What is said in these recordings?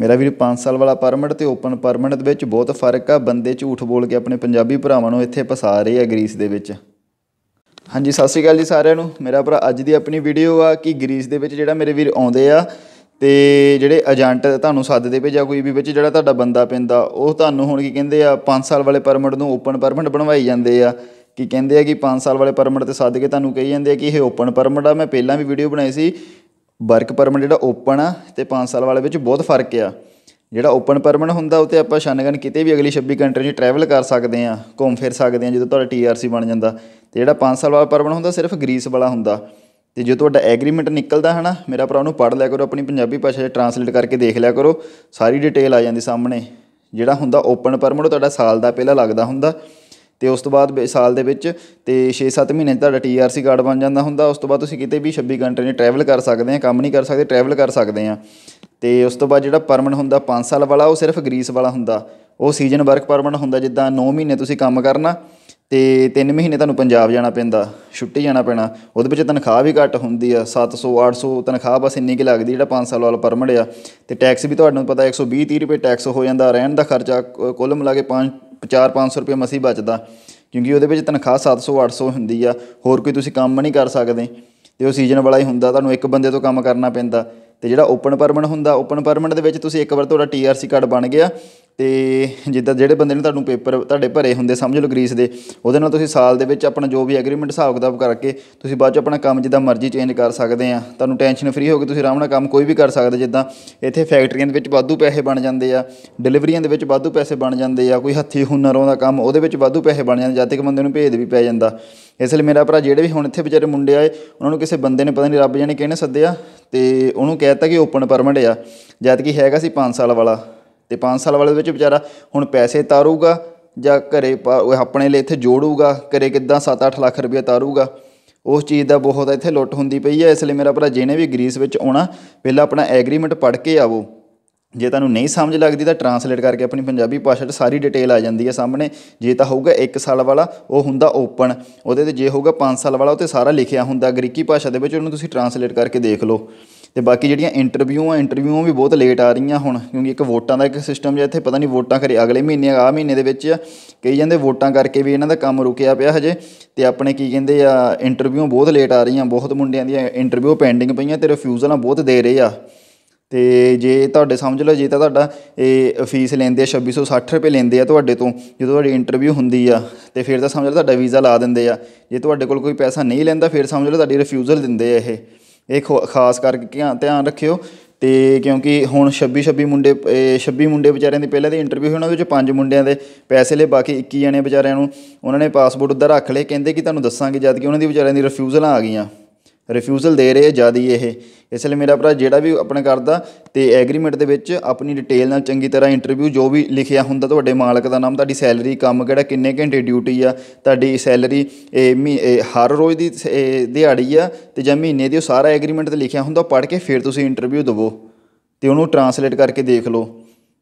ਮੇਰਾ ਵੀਰ 5 ਸਾਲ ਵਾਲਾ ਪਰਮਿਟ ਤੇ ਓਪਨ ਪਰਮਿਟ ਦੇ ਵਿੱਚ ਬਹੁਤ ਫਰਕ ਆ ਬੰਦੇ ਝੂਠ ਬੋਲ ਕੇ ਆਪਣੇ ਪੰਜਾਬੀ ਭਰਾਵਾਂ ਨੂੰ ਇੱਥੇ ਫਸਾ ਰਹੇ ਆ ਗ੍ਰੀਸ ਦੇ ਵਿੱਚ ਹਾਂਜੀ ਸਤਿ ਸ਼੍ਰੀ ਅਕਾਲ ਜੀ ਸਾਰਿਆਂ ਨੂੰ ਮੇਰਾ ਭਰਾ ਅੱਜ ਦੀ ਆਪਣੀ ਵੀਡੀਓ ਆ ਕਿ ਗ੍ਰੀਸ ਦੇ ਵਿੱਚ ਜਿਹੜਾ ਮੇਰੇ ਵੀਰ ਆਉਂਦੇ ਆ ਤੇ ਜਿਹੜੇ ਏਜੰਟ ਤੁਹਾਨੂੰ ਸੱਦਦੇ ਭੇਜਿਆ ਕੋਈ ਵੀ ਵਿੱਚ ਜਿਹੜਾ ਤੁਹਾਡਾ ਬੰਦਾ ਪੈਂਦਾ ਉਹ ਤੁਹਾਨੂੰ ਹੁਣ ਕੀ ਕਹਿੰਦੇ ਆ 5 ਸਾਲ ਵਾਲੇ ਪਰਮਿਟ ਨੂੰ ਓਪਨ ਪਰਮਿਟ ਬਣਵਾਈ ਜਾਂਦੇ ਆ ਕੀ ਕਹਿੰਦੇ ਆ ਕਿ 5 ਸਾਲ ਵਾਲੇ ਪਰਮਿਟ ਤੇ ਸੱਦ ਕੇ ਤੁਹਾਨੂੰ ਕਹੀ ਜਾਂਦੇ ਆ ਕਿ ਇਹ ਓਪਨ ਪਰਮਿਟ ਆ ਮੈਂ ਪਹਿਲਾਂ ਵੀ ਵੀਡੀਓ ਬਣਾਈ ਸੀ ਵਰਕ ਪਰਮਿਟ ਜਿਹੜਾ ਓਪਨ ਆ ਤੇ 5 ਸਾਲ ਵਾਲੇ ਵਿੱਚ ਬਹੁਤ ਫਰਕ ਆ ਜਿਹੜਾ ਓਪਨ ਪਰਮਿਟ ਹੁੰਦਾ ਉਹ ਤੇ ਆਪਾਂ ਸ਼ਾਨਗਨ ਕਿਤੇ ਵੀ ਅਗਲੀ 26 ਕੰਟਰੀ 'ਚ ਟਰੈਵਲ ਕਰ ਸਕਦੇ ਆ ਘੁੰਮ ਫਿਰ ਸਕਦੇ ਆ ਜਦੋਂ ਤੁਹਾਡਾ ਟੀਆਰਸੀ ਬਣ ਜਾਂਦਾ ਤੇ ਜਿਹੜਾ 5 ਸਾਲ ਵਾਲਾ ਪਰਮਿਟ ਹੁੰਦਾ ਸਿਰਫ ਗ੍ਰੀਸ ਵਾਲਾ ਹੁੰਦਾ ਤੇ ਜੇ ਤੁਹਾਡਾ ਐਗਰੀਮੈਂਟ ਨਿਕਲਦਾ ਹਨਾ ਮੇਰਾ ਭਰਾ ਉਹਨੂੰ ਪੜ੍ਹ ਲਿਆ ਕਰੋ ਆਪਣੀ ਪੰਜਾਬੀ ਭਾਸ਼ਾ 'ਚ ਟਰਾਂਸਲੇਟ ਕਰਕੇ ਦੇਖ ਲਿਆ ਕਰੋ ਸਾਰੀ ਡਿਟੇਲ ਆ ਜਾਂਦੀ ਸਾਹਮਣੇ ਜਿਹੜਾ ਹੁੰਦਾ ਓਪਨ ਪਰਮਿਟ ਉਹ ਤੁਹਾਡਾ ਸਾਲ ਦਾ ਪਹਿਲਾਂ ਲੱਗਦਾ ਹੁੰਦਾ ਤੇ ਉਸ ਤੋਂ ਬਾਅਦ ਸਾਲ ਦੇ ਵਿੱਚ ਤੇ 6-7 ਮਹੀਨੇ ਤੁਹਾਡਾ ਟੀਆਰਸੀ ਕਾਰਡ ਬਣ ਜਾਂਦਾ ਹੁੰਦਾ ਉਸ ਤੋਂ ਬਾਅਦ ਤੁਸੀਂ ਕਿਤੇ ਵੀ 26 ਕੰਟਰੀ ਨੇ ਟਰੈਵਲ ਕਰ ਸਕਦੇ ਆ ਕੰਮ ਨਹੀਂ ਕਰ ਸਕਦੇ ਟਰੈਵਲ ਕਰ ਸਕਦੇ ਆ ਤੇ ਉਸ ਤੋਂ ਬਾਅਦ ਜਿਹੜਾ ਪਰਮਨ ਹੁੰਦਾ 5 ਸਾਲ ਵਾਲਾ ਉਹ ਸਿਰਫ ਗ੍ਰੀਸ ਵਾਲਾ ਹੁੰਦਾ ਉਹ ਸੀਜ਼ਨ ਵਰਕ ਪਰਮਨੈਂਟ ਹੁੰਦਾ ਜਿੱਦਾਂ 9 ਮਹੀਨੇ ਤੁਸੀਂ ਕੰਮ ਕਰਨਾ ਤੇ 3 ਮਹੀਨੇ ਤੁਹਾਨੂੰ ਪੰਜਾਬ ਜਾਣਾ ਪੈਂਦਾ ਛੁੱਟੀ ਜਾਣਾ ਪੈਣਾ ਉਹਦੇ ਵਿੱਚ ਤਨਖਾਹ ਵੀ ਘੱਟ ਹੁੰਦੀ ਆ 700 800 ਤਨਖਾਹ ਬਸ ਇੰਨੀ ਕਿ ਲੱਗਦੀ ਜਿਹੜਾ 5 ਸਾਲ ਵਾਲਾ ਪਰਮਿਟ ਆ ਤੇ ਟੈਕਸ ਵੀ ਤੁਹਾਨੂੰ ਪਤਾ 120 30 ਰੁਪਏ ਟੈਕਸ ਹੋ ਜਾਂਦਾ ਰਹਿਣ ਦਾ ਖਰਚਾ ਕੁੱਲ ਮਿਲਾ ਕੇ 5 4-500 ਰੁਪਏ ਮਸੀ ਬਚਦਾ ਕਿਉਂਕਿ ਉਹਦੇ ਵਿੱਚ ਤਨਖਾਹ 700-800 ਹੁੰਦੀ ਆ ਹੋਰ ਕੋਈ ਤੁਸੀਂ ਕੰਮ ਨਹੀਂ ਕਰ ਸਕਦੇ ਤੇ ਉਹ ਸੀਜ਼ਨ ਵਾਲਾ ਹੀ ਹੁੰਦਾ ਤੁਹਾਨੂੰ ਇੱਕ ਬੰਦੇ ਤੋਂ ਕੰਮ ਕਰਨਾ ਪੈਂਦਾ ਤੇ ਜਿਹੜਾ ਓਪਨ ਪਰਮਿਟ ਹੁੰਦਾ ਓਪਨ ਪਰਮਿਟ ਦੇ ਵਿੱਚ ਤੁਸੀਂ ਇੱਕ ਵਾਰ ਤੁਹਾਡਾ ਟੀਆਰਸੀ ਕਾਰਡ ਬਣ ਗਿਆ ਤੇ ਜਿੱਦਾਂ ਜਿਹੜੇ ਬੰਦੇ ਨੇ ਤੁਹਾਨੂੰ ਪੇਪਰ ਤੁਹਾਡੇ ਭਰੇ ਹੁੰਦੇ ਸਮਝ ਲਓ ਗ੍ਰੀਸ ਦੇ ਉਹਦੇ ਨਾਲ ਤੁਸੀਂ ਸਾਲ ਦੇ ਵਿੱਚ ਆਪਣਾ ਜੋ ਵੀ ਐਗਰੀਮੈਂਟ ਹਿਸਾਬ ਕਿਤਾਬ ਕਰਕੇ ਤੁਸੀਂ ਬਾਅਦ ਚ ਆਪਣਾ ਕੰਮ ਜਿੱਦਾਂ ਮਰਜ਼ੀ ਚੇਂਜ ਕਰ ਸਕਦੇ ਆ ਤੁਹਾਨੂੰ ਟੈਨਸ਼ਨ ਫ੍ਰੀ ਹੋ ਕੇ ਤੁਸੀਂ ਆਰਾਮ ਨਾਲ ਕੰਮ ਕੋਈ ਵੀ ਕਰ ਸਕਦੇ ਜਿੱਦਾਂ ਇੱਥੇ ਫੈਕਟਰੀਆਂ ਦੇ ਵਿੱਚ ਵਾਧੂ ਪੈਸੇ ਬਣ ਜਾਂਦੇ ਆ ਡਿਲੀਵਰੀਆਂ ਦੇ ਵਿੱਚ ਵਾਧੂ ਪੈਸੇ ਬਣ ਜਾਂਦੇ ਆ ਕੋਈ ਹੱਥੀ ਹੁਨਰੋਂ ਦਾ ਕੰਮ ਉਹਦੇ ਵਿੱਚ ਵਾਧੂ ਪੈਸੇ ਬਣ ਜਾਂਦੇ ਜਦ ਤੱਕ ਬੰਦੇ ਨੂੰ ਭੇਦ ਵੀ ਪੈ ਜਾਂਦਾ ਇਸ ਲਈ ਮੇਰਾ ਭਰਾ ਜਿਹੜੇ ਵੀ ਹੁਣ ਇੱਥੇ ਵਿਚਾਰੇ ਮੁੰਡੇ ਆਏ ਉਹਨਾਂ ਨੂੰ ਕਿਸੇ ਬੰਦੇ ਨੇ ਪਤਾ ਨਹੀਂ ਰੱਬ ਜਾਣੇ ਕਿਹਨੇ ਸੱਦਿਆ ਤੇ ਉਹਨੂੰ ਕਹਿਤਾ ਕਿ ਓਪਨ ਪਰਮਿਟ ਆ ਜਦ ਕਿ ਹੈਗਾ ਸੀ 5 ਸਾਲ ਵਾਲਾ ਤੇ 5 ਸਾਲ ਵਾਲੇ ਵਿੱਚ ਵਿਚਾਰਾ ਹੁਣ ਪੈਸੇ ਤਾਰੂਗਾ ਜਾਂ ਘਰੇ ਆਪਣੇ ਲਈ ਇੱਥੇ ਜੋੜੂਗਾ ਘਰੇ ਕਿੱਦਾਂ 7-8 ਲੱਖ ਰੁਪਏ ਤਾਰੂਗਾ ਉਸ ਚੀਜ਼ ਦਾ ਬਹੁਤ ਇੱਥੇ ਲੁੱਟ ਹੁੰਦੀ ਪਈ ਹੈ ਇਸ ਲਈ ਮੇਰਾ ਭਰਾ ਜਿਹਨੇ ਵੀ ਗ੍ਰੀਸ ਵਿੱਚ ਆਉਣਾ ਪਹਿਲਾਂ ਆਪਣਾ ਐਗਰੀਮੈਂਟ ਪੜ੍ਹ ਕੇ ਆਵੋ ਜੇ ਤੁਹਾਨੂੰ ਨਹੀਂ ਸਮਝ ਲੱਗਦੀ ਤਾਂ ਟਰਾਂਸਲੇਟ ਕਰਕੇ ਆਪਣੀ ਪੰਜਾਬੀ ਭਾਸ਼ਾ 'ਚ ਸਾਰੀ ਡਿਟੇਲ ਆ ਜਾਂਦੀ ਹੈ ਸਾਹਮਣੇ ਜੇ ਤਾਂ ਹੋਊਗਾ 1 ਸਾਲ ਵਾਲਾ ਉਹ ਹੁੰਦਾ ਓਪਨ ਉਹਦੇ ਤੇ ਜੇ ਹੋਊਗਾ 5 ਸਾਲ ਵਾਲਾ ਉਹ ਤੇ ਸਾਰਾ ਲਿਖਿਆ ਹੁੰਦਾ ਗ੍ਰੀਕੀ ਭਾਸ਼ਾ ਦੇ ਵਿੱਚ ਉਹਨੂੰ ਤੁਸੀਂ ਟਰਾਂਸਲੇਟ ਕਰਕੇ ਦੇਖ ਲਓ ਤੇ ਬਾਕੀ ਜਿਹੜੀਆਂ ਇੰਟਰਵਿਊਆਂ ਇੰਟਰਵਿਊਆਂ ਵੀ ਬਹੁਤ ਲੇਟ ਆ ਰਹੀਆਂ ਹੁਣ ਕਿਉਂਕਿ ਇੱਕ ਵੋਟਾਂ ਦਾ ਇੱਕ ਸਿਸਟਮ ਜਿਹਾ ਇੱਥੇ ਪਤਾ ਨਹੀਂ ਵੋਟਾਂ ਕਰੇ ਅਗਲੇ ਮਹੀਨੇ ਆ ਮਹੀਨੇ ਦੇ ਵਿੱਚ ਕਈ ਜਾਂਦੇ ਵੋਟਾਂ ਕਰਕੇ ਵੀ ਇਹਨਾਂ ਦਾ ਕੰਮ ਰੁਕਿਆ ਪਿਆ ਹਜੇ ਤੇ ਆਪਣੇ ਕੀ ਕਹਿੰਦੇ ਆ ਇੰਟਰਵਿਊ ਬਹੁਤ ਲੇਟ ਆ ਰਹੀਆਂ ਬਹੁਤ ਮੁੰਡਿਆਂ ਦੀਆਂ ਇੰਟਰਵਿਊ ਪੈਂਡਿੰਗ ਪਈਆਂ ਤੇ ਰਿਫਿਊਜ਼ਲਾਂ ਬਹੁਤ ਦੇ ਰਹੇ ਆ ਤੇ ਜੇ ਤੁਹਾਡੇ ਸਮਝ ਲਓ ਜੇ ਤਾਂ ਤੁਹਾਡਾ ਇਹ ਫੀਸ ਲੈਂਦੇ ਆ 2660 ਰੁਪਏ ਲੈਂਦੇ ਆ ਤੁਹਾਡੇ ਤੋਂ ਜਦੋਂ ਤੁਹਾਡੀ ਇੰਟਰਵਿਊ ਹੁੰਦੀ ਆ ਤੇ ਫਿਰ ਤਾਂ ਸਮਝ ਲਓ ਤੁਹਾਡਾ ਵੀਜ਼ਾ ਲਾ ਦਿੰਦੇ ਆ ਜੇ ਤੁਹਾਡੇ ਕੋਲ ਕੋਈ ਪੈਸਾ ਨਹੀਂ ਲੈਂਦਾ ਫਿਰ ਸਮਝ ਲਓ ਤੁਹਾਡੀ ਰਿਫਿਊਜ਼ਲ ਦਿੰਦੇ ਆ ਇਹ ਇਹ ਖਾਸ ਕਰਕੇ ਧਿਆਨ ਰੱਖਿਓ ਤੇ ਕਿਉਂਕਿ ਹੁਣ 26 26 ਮੁੰਡੇ 26 ਮੁੰਡੇ ਵਿਚਾਰਿਆਂ ਦੀ ਪਹਿਲਾਂ ਦੀ ਇੰਟਰਵਿਊ ਹੋਣਾ ਵਿੱਚ ਪੰਜ ਮੁੰਡਿਆਂ ਦੇ ਪੈਸੇ ਲੈ ਬਾਕੀ 21 ਜਣੇ ਵਿਚਾਰਿਆਂ ਨੂੰ ਉਹਨਾਂ ਨੇ ਪਾਸਪੋਰਟ ਉੱਧਰ ਰੱਖ ਲਏ ਕਹਿੰਦੇ ਕਿ ਤੁਹਾਨੂੰ ਦੱਸਾਂਗੇ ਜਦ ਕਿ ਉਹਨਾਂ ਦੀ ਵਿਚਾਰਿਆਂ ਦੀ ਰਿਫਿਊਜ਼ਲ ਆ ਗਈਆਂ ਰਿਫਿਊਜ਼ਲ ਦੇ ਰਹੇ ਜਿਆਦੀ ਇਹ ਇਸ ਲਈ ਮੇਰਾ ਭਰਾ ਜਿਹੜਾ ਵੀ ਆਪਣੇ ਕਰਦਾ ਤੇ ਐਗਰੀਮੈਂਟ ਦੇ ਵਿੱਚ ਆਪਣੀ ਡਿਟੇਲ ਨਾਲ ਚੰਗੀ ਤਰ੍ਹਾਂ ਇੰਟਰਵਿਊ ਜੋ ਵੀ ਲਿਖਿਆ ਹੁੰਦਾ ਤੁਹਾਡੇ ਮਾਲਕ ਦਾ ਨਾਮ ਤੁਹਾਡੀ ਸੈਲਰੀ ਕੰਮ ਕਿਹੜਾ ਕਿੰਨੇ ਘੰਟੇ ਡਿਊਟੀ ਆ ਤੁਹਾਡੀ ਸੈਲਰੀ ਹਰ ਰੋਜ਼ ਦੀ ਦਿਹਾੜੀ ਆ ਤੇ ਜਾਂ ਮਹੀਨੇ ਦੀ ਉਹ ਸਾਰਾ ਐਗਰੀਮੈਂਟ ਤੇ ਲਿਖਿਆ ਹੁੰਦਾ ਪੜ੍ਹ ਕੇ ਫਿਰ ਤੁਸੀਂ ਇੰਟਰਵਿਊ ਦਿਵੋ ਤੇ ਉਹਨੂੰ ਟਰਾਂਸਲੇਟ ਕਰਕੇ ਦੇਖ ਲਓ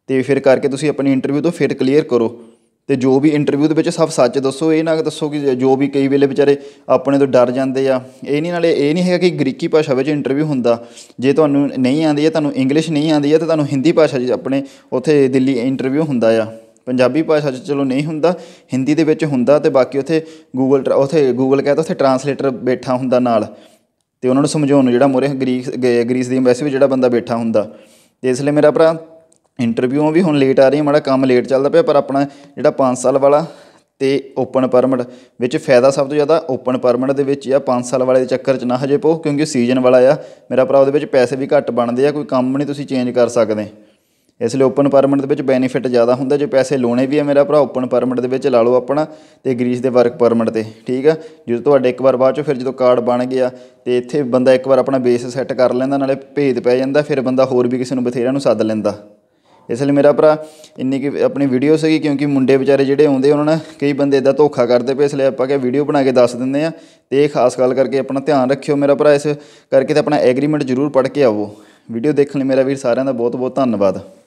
ਤੇ ਫਿਰ ਕਰਕੇ ਤੁਸੀਂ ਆਪਣੀ ਇੰਟਰਵਿਊ ਤੋਂ ਫਿਰ ਕਲੀਅਰ ਕਰੋ ਤੇ ਜੋ ਵੀ ਇੰਟਰਵਿਊ ਦੇ ਵਿੱਚ ਸਭ ਸੱਚ ਦੱਸੋ ਇਹ ਨਾ ਦੱਸੋ ਕਿ ਜੋ ਵੀ ਕਈ ਵੇਲੇ ਵਿਚਾਰੇ ਆਪਣੇ ਤੋਂ ਡਰ ਜਾਂਦੇ ਆ ਇਹ ਨਹੀਂ ਨਾਲੇ ਇਹ ਨਹੀਂ ਹੈਗਾ ਕਿ ਗ੍ਰੀਕੀ ਭਾਸ਼ਾ ਵਿੱਚ ਇੰਟਰਵਿਊ ਹੁੰਦਾ ਜੇ ਤੁਹਾਨੂੰ ਨਹੀਂ ਆਉਂਦੀ ਹੈ ਤੁਹਾਨੂੰ ਇੰਗਲਿਸ਼ ਨਹੀਂ ਆਉਂਦੀ ਹੈ ਤਾਂ ਤੁਹਾਨੂੰ ਹਿੰਦੀ ਭਾਸ਼ਾ 'ਚ ਆਪਣੇ ਉੱਥੇ ਦਿੱਲੀ ਇੰਟਰਵਿਊ ਹੁੰਦਾ ਆ ਪੰਜਾਬੀ ਭਾਸ਼ਾ 'ਚ ਚਲੋ ਨਹੀਂ ਹੁੰਦਾ ਹਿੰਦੀ ਦੇ ਵਿੱਚ ਹੁੰਦਾ ਤੇ ਬਾਕੀ ਉੱਥੇ ਗੂਗਲ ਉੱਥੇ ਗੂਗਲ ਕਹਿੰਦਾ ਉੱਥੇ ਟਰਾਂਸਲੇਟਰ ਬੈਠਾ ਹੁੰਦਾ ਨਾਲ ਤੇ ਉਹਨਾਂ ਨੂੰ ਸਮਝਾਉਣ ਨੂੰ ਜਿਹੜਾ ਮੋਰੇ ਗ੍ਰੀਸ ਗ੍ਰੀਸ ਦੀ ਐਮਬੈਸੀ ਵਿੱਚ ਜਿਹੜਾ ਬੰਦਾ ਬੈਠਾ ਹੁੰਦਾ ਤੇ ਇਸ ਲਈ ਮੇਰਾ ਭਰਾ ਇੰਟਰਵਿਊ ਵੀ ਹੁਣ ਲੇਟ ਆ ਰਹੀਆਂ ਮਾੜਾ ਕੰਮ ਲੇਟ ਚੱਲਦਾ ਪਿਆ ਪਰ ਆਪਣਾ ਜਿਹੜਾ 5 ਸਾਲ ਵਾਲਾ ਤੇ ਓਪਨ ਪਰਮਿਟ ਵਿੱਚ ਫਾਇਦਾ ਸਭ ਤੋਂ ਜ਼ਿਆਦਾ ਓਪਨ ਪਰਮਿਟ ਦੇ ਵਿੱਚ ਆ 5 ਸਾਲ ਵਾਲੇ ਦੇ ਚੱਕਰ 'ਚ ਨਾ ਹਜੇ ਪੋ ਕਿਉਂਕਿ ਸੀਜ਼ਨ ਵਾਲਾ ਆ ਮੇਰਾ ਭਰਾ ਉਹਦੇ ਵਿੱਚ ਪੈਸੇ ਵੀ ਘੱਟ ਬਣਦੇ ਆ ਕੋਈ ਕੰਮ ਨਹੀਂ ਤੁਸੀਂ ਚੇਂਜ ਕਰ ਸਕਦੇ ਇਸ ਲਈ ਓਪਨ ਪਰਮਿਟ ਦੇ ਵਿੱਚ ਬੈਨੀਫਿਟ ਜ਼ਿਆਦਾ ਹੁੰਦਾ ਜੇ ਪੈਸੇ ਲੋਣੇ ਵੀ ਆ ਮੇਰਾ ਭਰਾ ਓਪਨ ਪਰਮਿਟ ਦੇ ਵਿੱਚ ਲਾ ਲਓ ਆਪਣਾ ਤੇ ਗ੍ਰੀਸ ਦੇ ਵਰਕ ਪਰਮਿਟ ਤੇ ਠੀਕ ਆ ਜਦੋਂ ਤੁਹਾਡੇ ਇੱਕ ਵਾਰ ਬਾਅਦ ਚੋਂ ਫਿਰ ਜਦੋਂ ਕਾਰਡ ਬਣ ਗਿਆ ਤੇ ਇੱਥੇ ਬੰਦਾ ਇੱਕ ਵਾਰ ਆਪਣਾ ਬੇਸ ਸੈੱਟ ਕਰ ਲੈਂਦਾ ਨਾਲੇ ਭੇਦ ਪੈ ਜਾਂਦਾ ਫਿਰ ਬੰਦਾ ਹੋਰ ਵੀ ਕਿਸੇ ਨੂੰ ਬਥੇਰਿਆਂ ਨੂੰ ਸੱਦ ਲੈਂਦਾ ਇਸ ਲਈ ਮੇਰਾ ਭਰਾ ਇੰਨੀ ਕਿ ਆਪਣੀ ਵੀਡੀਓ ਸੀਗੀ ਕਿਉਂਕਿ ਮੁੰਡੇ ਵਿਚਾਰੇ ਜਿਹੜੇ ਆਉਂਦੇ ਉਹਨਾਂ ਨੇ ਕਈ ਬੰਦੇ ਇਦਾਂ ਧੋਖਾ ਕਰਦੇ ਪਏ ਇਸ ਲਈ ਆਪਾਂ ਕਿ ਵੀਡੀਓ ਬਣਾ ਕੇ ਦੱਸ ਦਿੰਦੇ ਆ ਤੇ ਇਹ ਖਾਸ ਗੱਲ ਕਰਕੇ ਆਪਣਾ ਧਿਆਨ ਰੱਖਿਓ ਮੇਰਾ ਭਰਾ ਇਸ ਕਰਕੇ ਤੇ ਆਪਣਾ ਐਗਰੀਮੈਂਟ ਜ਼ਰੂਰ ਪੜ੍ਹ ਕੇ ਆਵੋ ਵੀਡੀਓ ਦੇਖਣ ਲਈ ਮੇਰਾ ਵੀਰ ਸਾਰਿਆਂ ਦਾ ਬਹੁਤ ਬਹੁਤ ਧੰਨਵਾਦ